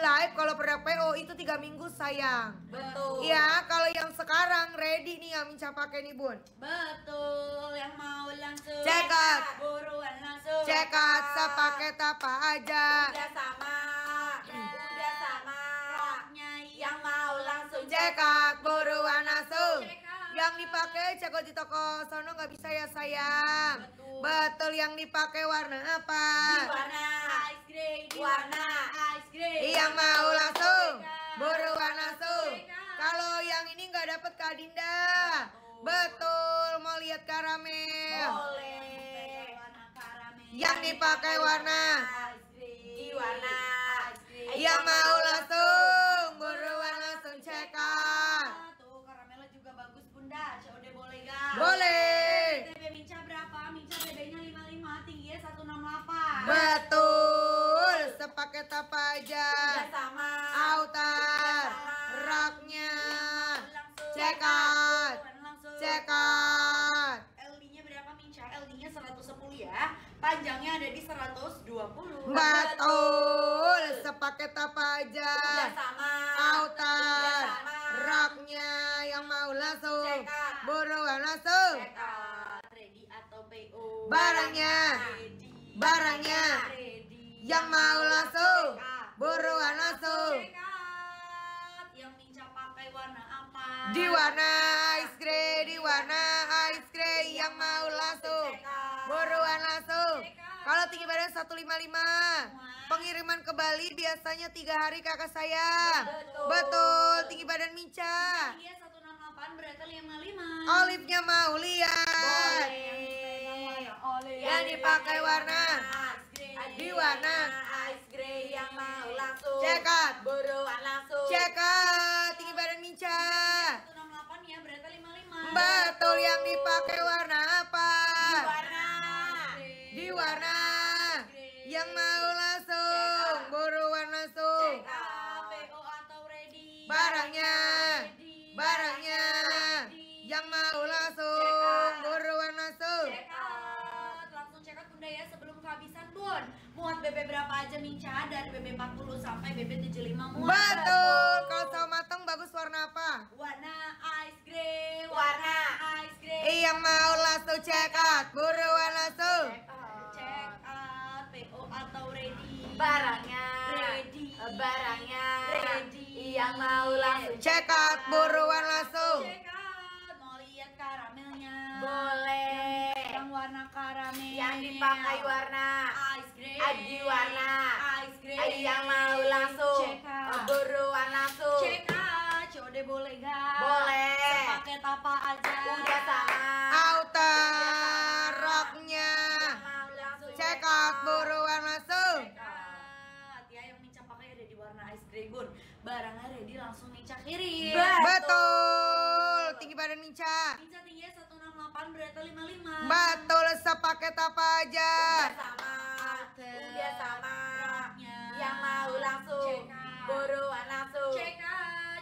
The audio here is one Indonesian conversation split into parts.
live kalau produk PO itu tiga minggu sayang. Betul. Ya kalau yang sekarang ready nih yang Minca pakai nih Bun. Betul, yang mau langsung. Cekat. Buruan langsung. Cekat sepaket apa aja. Udah sama. Udah sama. Yang mau langsung. Cekat buruan langsung. yang dipakai cek di toko sono nggak bisa ya sayang betul, betul yang dipakai warna apa warna ice cream. warna Iya mau langsung. Iya, iya. Buruan langsung. Iya, Kalau yang ini nggak dapet Kak Dinda. Betul. Betul. Mau lihat karamel. Boleh. Yang dipakai warna. Di warna. Iya mau langsung. Buruan langsung cek out. Tuh karamelnya juga bagus Bunda. COD boleh gak? Boleh. TB Minca berapa? Minca bedanya 55, tingginya 168. Betul. Jajan outer, Autar check out, Cekat Cekat LD-nya berapa Minca? LD-nya 110 ya Panjangnya ada di 120 Betul Sepaket apa aja Kerjasama Autar Raknya Yang mau langsung Cekat Buruan langsung out, Ready atau PO Barangnya Barangnya yang mau langsung buruan langsung yang minca pakai warna apa di warna ice grey di warna ice grey iya, yang mau langsung buruan langsung kalau tinggi badan 155 Pengiriman ke Bali biasanya tiga hari kakak saya Betul, Betul. Tinggi badan Minca Iya 168 berarti 55 Olive-nya mau lihat Boleh Yang dipakai warna Di warna aja minca dari BB40 sampai BB75 muat. Betul. Kalau sawo matang bagus warna apa? Warna ice cream. Warna, ice cream. Eh, yang mau langsung check out, buruan langsung. Check out. Check out. PO atau ready. Barangnya. Ready. Barangnya. Ready. Yang mau langsung check out, buruan langsung. Check out. Mau lihat karamelnya. Boleh. Yang warna karamel. Yang dipakai warna Adi Warna Alex Adi yang mau langsung Buruan langsung Cek A COD boleh ga? Boleh Sepaket apa aja Udah sama Outer rocknya. Cek buruan langsung Tia yang mincang pakai ready warna ice grey bun Barangnya ready langsung mincang kiri Betul, Betul. Tinggi badan mincang Mincang tingginya 168 beratnya 55 Betul sepaket apa aja Udah sama dokter iya, udah sama yang mau langsung buruan langsung CK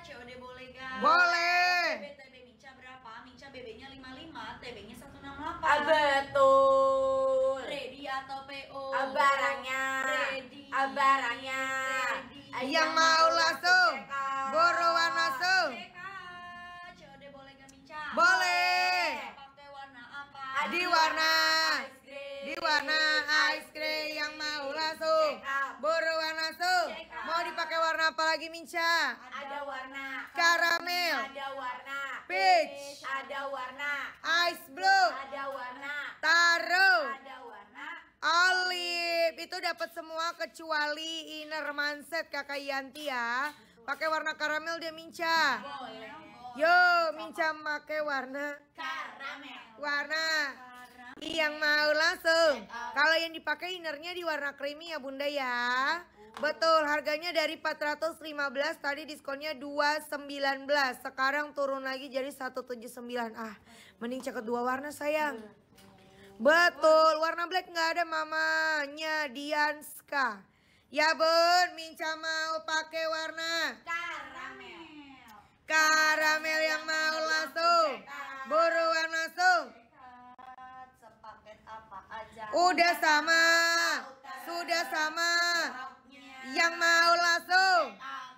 COD boleh gak? boleh TB Minca berapa? Minca BB nya 55 TB nya 168 delapan ah, betul ready atau PO ah, barangnya ready barangnya ready. Yang, mau langsung buruan langsung COD boleh gak Minca? boleh pakai warna apa? di warna di warna apalagi Minca? Ada warna. Karamel. Ada warna. Peach. Ada warna. Ice blue. Ada warna. Taro. Ada warna. Olive. Itu dapat semua kecuali inner manset Kakak Yanti ya. Pakai warna karamel dia Minca. Yo, Minca pakai warna karamel. Warna yang mau langsung. Eh, eh. Kalau yang dipakai innernya di warna creamy ya Bunda ya. Betul, harganya dari 415 tadi diskonnya 219. Sekarang turun lagi jadi 179. Ah, mending cek kedua warna sayang. Betul, warna black nggak ada mamanya Dianska. Ya bun, Minca mau pakai warna karamel. Karamel yang mau langsung. Buruan langsung. Sepaket Udah sama. Sudah sama yang mau langsung.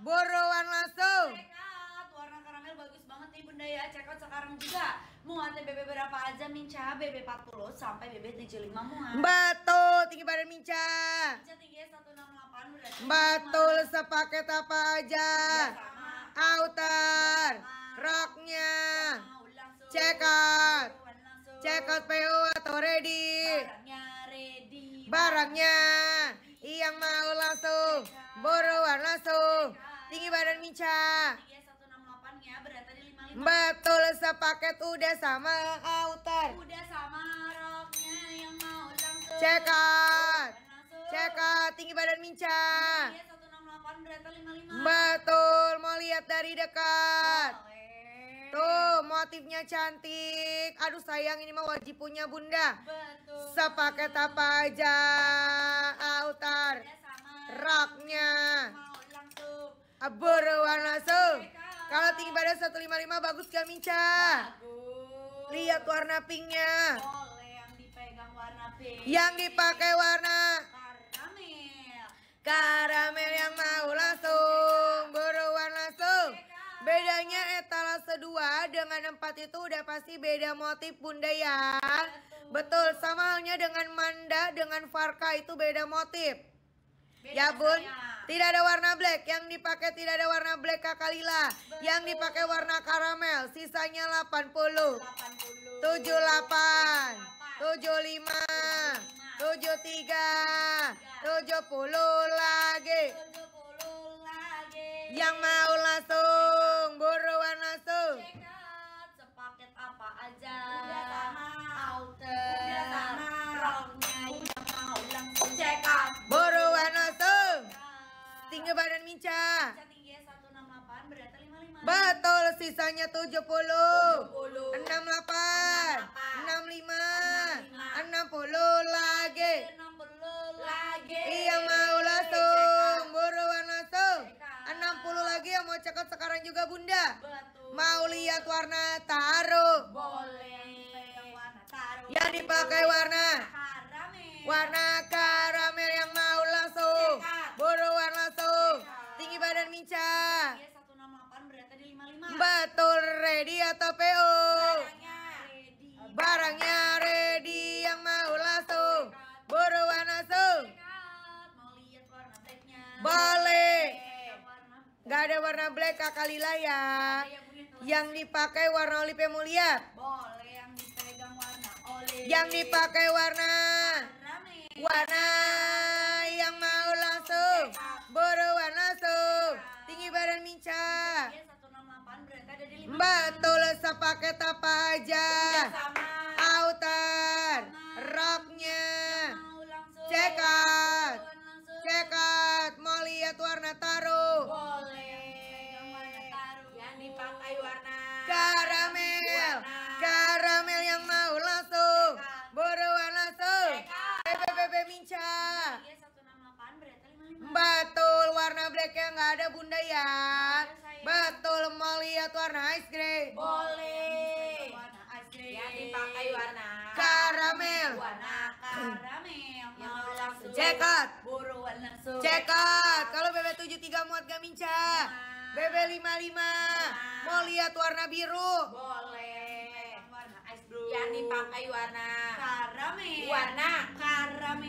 Buruan langsung. Check out. Warna karamel bagus banget nih Bunda ya. Check out sekarang juga. Muat BB berapa aja Minca? BB 40 sampai BB 75 muat. Betul, tinggi badan Minca. Minca tingginya 168 berarti. Betul, sepaket apa aja? Outer, roknya. Check out. Check out PO atau ready? Barangnya ready. Barangnya yang mau langsung Borowan langsung Tinggi badan Mica iya, ya, Betul sepaket udah sama outer Udah sama roknya yang mau langsung Cekat Cekat tinggi badan Mica iya, Betul mau lihat dari dekat wow. Tuh, motifnya cantik. Aduh sayang ini mah wajib punya Bunda. Betul. Sepaket apa aja? Autar. Iya, Roknya. warna langsung. Iya, Kalau tinggi badan 155 bagus gak kan, Minca? Bagus. Lihat warna pinknya. yang dipakai warna karamel. Karamel yang mau fase 2 dengan 4 itu udah pasti beda motif bunda ya. Betul, Betul. sama halnya dengan manda dengan farka itu beda motif. Beda ya bun, saya. tidak ada warna black. Yang dipakai tidak ada warna black kakak Lila. Betul. Yang dipakai warna karamel. Sisanya 80. 80. 78. 75. 73. 70 lagi. 70 lagi. Yang mau langsung Tinggi badan Minca. Minca Betul, sisanya 70. 70. 68. 65. 60 lagi. lagi. Iya mau langsung, buruan langsung. 60 lagi yang mau cekat sekarang juga Bunda. Betul. Mau lihat warna taruh. Boleh. Yang dipakai warna. Warna karamel yang badan Mica. Dia satu nama di 55. Betul, ready atau PO? Barangnya ready. Barangnya ready yang mau langsung. Buruan langsung. Mau lihat warna blacknya. Boleh. Gak ada warna black kakak Lila ya. Yang dipakai warna olive mau lihat. Boleh yang dipegang warna olive. Yang dipakai warna. Warna. warna. Betul sepaket apa aja? Outer, iya, roknya, cekat, cekat, mau lihat warna taruh. Yang dipakai warna karamel, karamel yang mau langsung, buruan langsung. BBBB Minca. Iya, Betul warna black yang nggak ada bunda ya lihat warna ice cream? Boleh. Warna ice cream. Yang dipakai warna karamel. Warna karamel. Yang mau langsung. Cekat. Buruan langsung. Cekat. Kalau BB73 muat gak minca. BB55 mau lihat warna biru? Boleh. Warna ice cream. Yang dipakai warna karamel. Warna karamel.